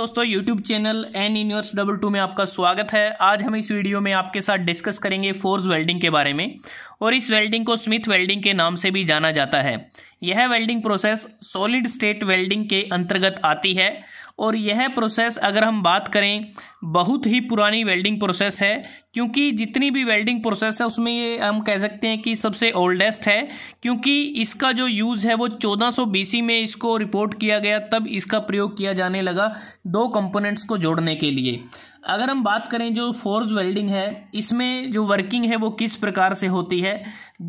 दोस्तों YouTube channel N universe double two में आपका स्वागत है आज हम इस वीडियो में आपके साथ डिस्कस करेंगे फोर्स वेल्डिंग के बारे में और इस वेल्डिंग को स्मिथ वेल्डिंग के नाम से भी जाना जाता है यह welding process solid state welding के अंतर्गत आती है और यह प्रोसेस अगर हम बात करें बहुत ही पुरानी वेल्डिंग प्रोसेस है क्योंकि जितनी भी वेल्डिंग प्रोसेस है उसमें ये हम कह सकते हैं कि सबसे ओल्डेस्ट है क्योंकि इसका जो यूज़ है वो 1400 बीसी में इसको रिपोर्ट किया गया तब इसका प्रयोग किया जाने लगा दो कंपोनेंट्स को जोड़ने के लिए अगर हम बात करें जो फोर्ज वेल्डिंग है इसमें जो वर्किंग है वो किस प्रकार से होती है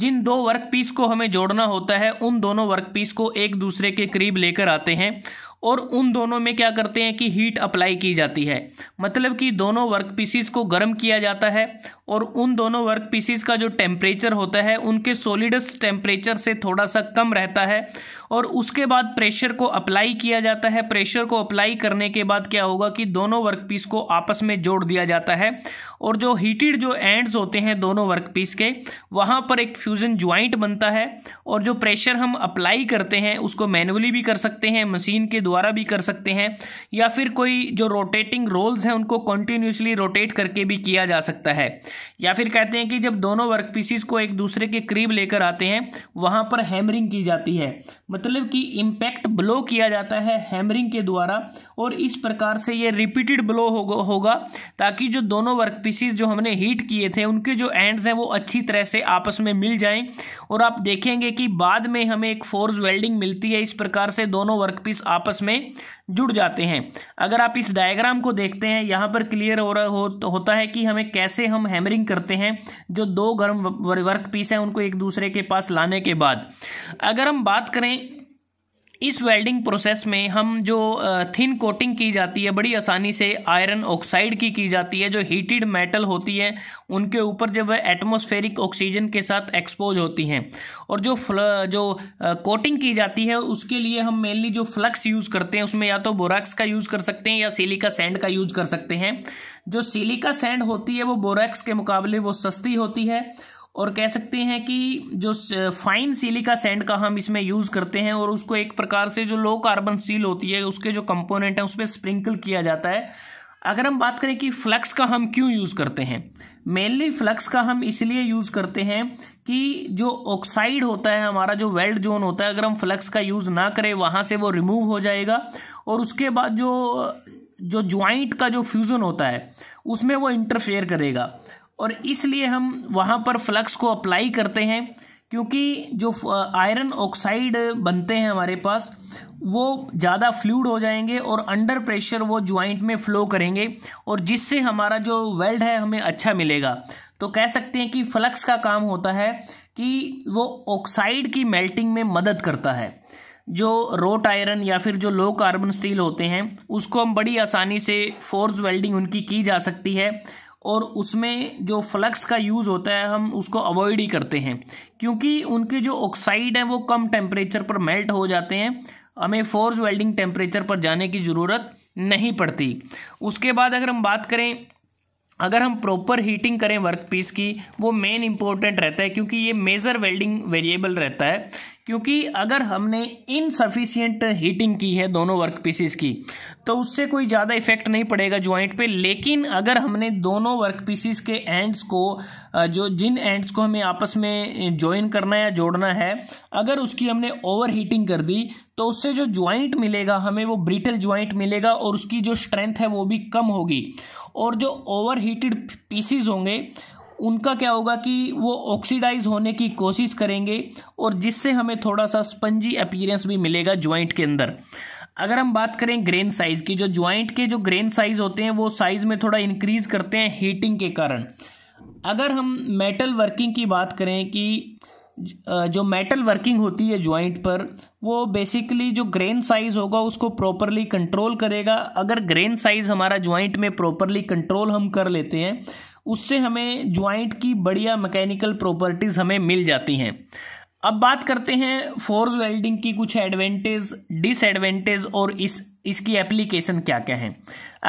जिन दो वर्क पीस को हमें जोड़ना होता है उन दोनों वर्क पीस को एक दूसरे के करीब लेकर आते हैं और उन दोनों में क्या करते हैं कि हीट अप्लाई की जाती है मतलब कि दोनों वर्क पीसीस को गर्म किया जाता है और उन दोनों वर्क पीसीस का जो टेम्परेचर होता है उनके सोलिडस टेम्परेचर से थोड़ा सा कम रहता है और उसके बाद प्रेशर को अप्लाई किया जाता है प्रेशर को अप्लाई करने के बाद क्या होगा कि दोनों वर्क पीस को आपस में जोड़ दिया जाता है और जो हीटेड जो एंड्स होते हैं दोनों वर्क पीस के वहाँ पर एक फ्यूज़न ज्वाइंट बनता है और जो प्रेशर हम अप्लाई करते हैं उसको मैनुअली भी कर सकते हैं मशीन के द्वारा भी कर सकते हैं या फिर कोई जो रोटेटिंग रोल्स हैं उनको कॉन्टीन्यूसली रोटेट करके भी किया जा सकता है या फिर कहते हैं कि जब दोनों वर्क पीसीस को एक दूसरे के करीब लेकर आते हैं वहाँ पर हैमरिंग की जाती है मतलब कि इम्पैक्ट ब्लो किया जाता है हैमरिंग के द्वारा और इस प्रकार से ये रिपीटेड ब्लो होगा होगा ताकि जो दोनों वर्क पीसीज जो हमने हीट किए थे उनके जो एंड्स हैं वो अच्छी तरह से आपस में मिल जाएं और आप देखेंगे कि बाद में हमें एक फोर्स वेल्डिंग मिलती है इस प्रकार से दोनों वर्क पीस आपस में जुड़ जाते हैं अगर आप इस डायग्राम को देखते हैं यहाँ पर क्लियर हो रहा हो, तो होता है कि हमें कैसे हम हैमरिंग करते हैं जो दो गर्म वर्क पीस हैं उनको एक दूसरे के पास लाने के बाद अगर हम बात करें इस वेल्डिंग प्रोसेस में हम जो थिन कोटिंग की जाती है बड़ी आसानी से आयरन ऑक्साइड की की जाती है जो हीटेड मेटल होती है उनके ऊपर जब वह एटमोस्फेरिक ऑक्सीजन के साथ एक्सपोज होती हैं और जो फ्ल जो कोटिंग की जाती है उसके लिए हम मेनली जो फ्लक्स यूज़ करते हैं उसमें या तो बोराक्स का यूज़ कर सकते हैं या सिलिका सैंड का यूज़ कर सकते हैं जो सिलिका सैंड होती है वो बोरेक्स के मुकाबले वो सस्ती होती है और कह सकते हैं कि जो फाइन सिलिका सैंड का हम इसमें यूज़ करते हैं और उसको एक प्रकार से जो लो कार्बन सील होती है उसके जो कंपोनेंट हैं उस पर स्प्रिंकल किया जाता है अगर हम बात करें कि फ्लक्स का हम क्यों यूज़ करते हैं मेनली फ्लक्स का हम इसलिए यूज़ करते हैं कि जो ऑक्साइड होता है हमारा जो वेल्ड जोन होता है अगर हम फ्लक्स का यूज़ ना करें वहाँ से वो रिमूव हो जाएगा और उसके बाद जो जो ज्वाइंट का जो फ्यूज़न होता है उसमें वो इंटरफेयर करेगा और इसलिए हम वहाँ पर फ्लक्स को अप्लाई करते हैं क्योंकि जो आयरन ऑक्साइड बनते हैं हमारे पास वो ज़्यादा फ्लूड हो जाएंगे और अंडर प्रेशर वो ज्वाइंट में फ्लो करेंगे और जिससे हमारा जो वेल्ड है हमें अच्छा मिलेगा तो कह सकते हैं कि फ्लक्स का काम होता है कि वो ऑक्साइड की मेल्टिंग में मदद करता है जो रोट आयरन या फिर जो लो कार्बन स्टील होते हैं उसको हम बड़ी आसानी से फोर्स वेल्डिंग उनकी की जा सकती है और उसमें जो फ्लक्स का यूज़ होता है हम उसको अवॉइड ही करते हैं क्योंकि उनके जो ऑक्साइड हैं वो कम टेम्परेचर पर मेल्ट हो जाते हैं हमें फोर्स वेल्डिंग टेम्परेचर पर जाने की ज़रूरत नहीं पड़ती उसके बाद अगर हम बात करें अगर हम प्रॉपर हीटिंग करें वर्क पीस की वो मेन इम्पोर्टेंट रहता है क्योंकि ये मेज़र वेल्डिंग वेरिएबल रहता है क्योंकि अगर हमने इनसफिशियंट हीटिंग की है दोनों वर्क पीसेस की तो उससे कोई ज़्यादा इफेक्ट नहीं पड़ेगा ज्वाइंट पे लेकिन अगर हमने दोनों वर्क पीसेस के एंड्स को जो जिन एंड्स को हमें आपस में ज्वाइन करना या जोड़ना है अगर उसकी हमने ओवर हीटिंग कर दी तो उससे जो ज्वाइंट मिलेगा हमें वो ब्रिटल ज्वाइंट मिलेगा और उसकी जो स्ट्रेंथ है वो भी कम होगी और जो ओवर हीटेड पीसीज होंगे उनका क्या होगा कि वो ऑक्सीडाइज होने की कोशिश करेंगे और जिससे हमें थोड़ा सा स्पंजी अपीयरेंस भी मिलेगा ज्वाइंट के अंदर अगर हम बात करें ग्रेन साइज की जो ज्वाइंट के जो ग्रेन साइज होते हैं वो साइज में थोड़ा इंक्रीज करते हैं हीटिंग के कारण अगर हम मेटल वर्किंग की बात करें कि जो मेटल वर्किंग होती है ज्वाइंट पर वो बेसिकली जो ग्रेन साइज होगा उसको प्रॉपरली कंट्रोल करेगा अगर ग्रेन साइज हमारा ज्वाइंट में प्रॉपरली कंट्रोल हम कर लेते हैं उससे हमें ज्वाइंट की बढ़िया मैकेनिकल प्रॉपर्टीज़ हमें मिल जाती हैं अब बात करते हैं फोर्स वेल्डिंग की कुछ एडवांटेज डिसएडवांटेज और इस इसकी एप्लीकेशन क्या क्या है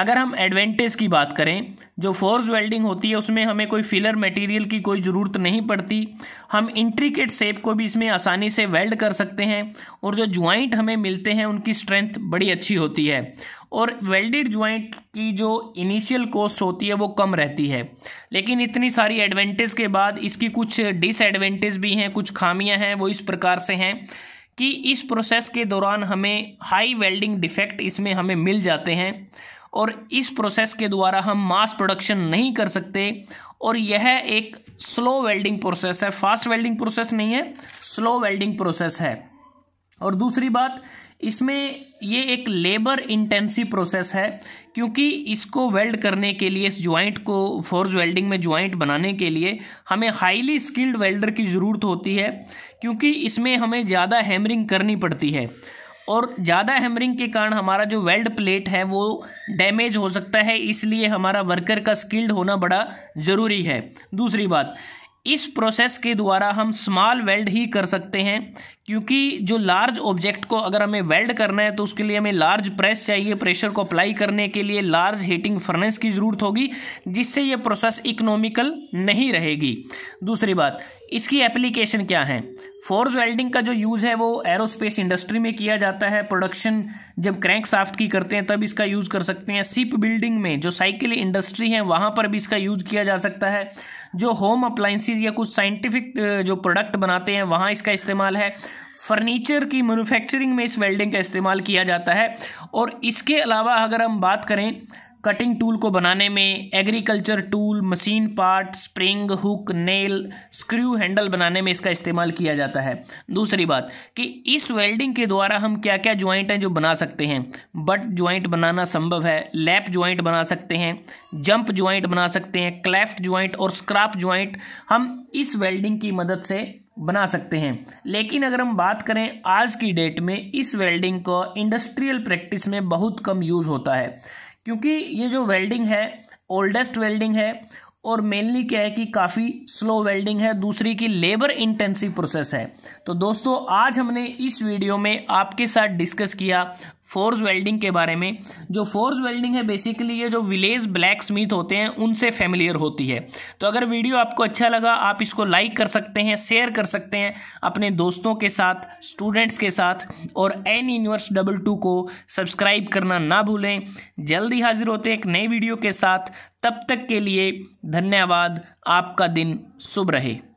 अगर हम एडवांटेज की बात करें जो फोर्स वेल्डिंग होती है उसमें हमें कोई फिलर मटेरियल की कोई ज़रूरत नहीं पड़ती हम इंट्रिकेट शेप को भी इसमें आसानी से वेल्ड कर सकते हैं और जो ज्वाइंट हमें मिलते हैं उनकी स्ट्रेंथ बड़ी अच्छी होती है और वेल्डेड ज्वाइंट की जो इनिशियल कॉस्ट होती है वो कम रहती है लेकिन इतनी सारी एडवांटेज के बाद इसकी कुछ डिसएडवांटेज भी हैं कुछ खामियां हैं वो इस प्रकार से हैं कि इस प्रोसेस के दौरान हमें हाई वेल्डिंग डिफेक्ट इसमें हमें मिल जाते हैं और इस प्रोसेस के द्वारा हम मास प्रोडक्शन नहीं कर सकते और यह एक स्लो वेल्डिंग प्रोसेस है फास्ट वेल्डिंग प्रोसेस नहीं है स्लो वेल्डिंग प्रोसेस है और दूसरी बात इसमें ये एक लेबर इंटेंसिव प्रोसेस है क्योंकि इसको वेल्ड करने के लिए इस ज्वाइंट को फोर्ज वेल्डिंग में ज्वाइंट बनाने के लिए हमें हाईली स्किल्ड वेल्डर की ज़रूरत होती है क्योंकि इसमें हमें ज़्यादा हैमरिंग करनी पड़ती है और ज़्यादा हैमरिंग के कारण हमारा जो वेल्ड प्लेट है वो डैमेज हो सकता है इसलिए हमारा वर्कर का स्किल्ड होना बड़ा ज़रूरी है दूसरी बात इस प्रोसेस के द्वारा हम स्मॉल वेल्ड ही कर सकते हैं क्योंकि जो लार्ज ऑब्जेक्ट को अगर हमें वेल्ड करना है तो उसके लिए हमें लार्ज प्रेस चाहिए प्रेशर को अप्लाई करने के लिए लार्ज हीटिंग फर्नेस की ज़रूरत होगी जिससे ये प्रोसेस इकोनॉमिकल नहीं रहेगी दूसरी बात इसकी एप्लीकेशन क्या है फोर्स वेल्डिंग का जो यूज़ है वो एरोस्पेस इंडस्ट्री में किया जाता है प्रोडक्शन जब क्रैंक साफ्ट की करते हैं तब इसका यूज़ कर सकते हैं सिप बिल्डिंग में जो साइकिल इंडस्ट्री है वहाँ पर भी इसका यूज किया जा सकता है जो होम अप्लाइंसिस या कुछ साइंटिफिक जो प्रोडक्ट बनाते हैं वहाँ इसका इस्तेमाल है फर्नीचर की मैन्युफैक्चरिंग में इस वेल्डिंग का इस्तेमाल किया जाता है और इसके अलावा अगर हम बात करें कटिंग टूल को बनाने में agriculture tool machine part spring hook nail screw handle बनाने में इसका इस्तेमाल किया जाता है दूसरी बात कि इस वेल्डिंग के द्वारा हम क्या क्या ज्वाइंट हैं जो बना सकते हैं बट ज्वाइंट बनाना संभव है लैप ज्वाइंट बना सकते हैं जंप ज्वाइंट बना सकते हैं क्लेफ्ट ज्वाइंट और स्क्रैप ज्वाइंट हम इस वेल्डिंग की मदद से बना सकते हैं लेकिन अगर हम बात करें आज की डेट में इस वेल्डिंग का इंडस्ट्रियल प्रैक्टिस में बहुत कम यूज़ होता है क्योंकि ये जो वेल्डिंग है ओल्डेस्ट वेल्डिंग है और मेनली क्या है कि काफ़ी स्लो वेल्डिंग है दूसरी की लेबर इंटेंसिव प्रोसेस है तो दोस्तों आज हमने इस वीडियो में आपके साथ डिस्कस किया फोर्स वेल्डिंग के बारे में जो फोर्स वेल्डिंग है बेसिकली ये जो विलेज ब्लैक स्मिथ होते हैं उनसे फेमिलियर होती है तो अगर वीडियो आपको अच्छा लगा आप इसको लाइक कर सकते हैं शेयर कर सकते हैं अपने दोस्तों के साथ स्टूडेंट्स के साथ और एन यूनिवर्स डबल टू को सब्सक्राइब करना ना भूलें जल्दी हाजिर होते हैं एक नए वीडियो के साथ तब तक के लिए धन्यवाद आपका दिन शुभ रहे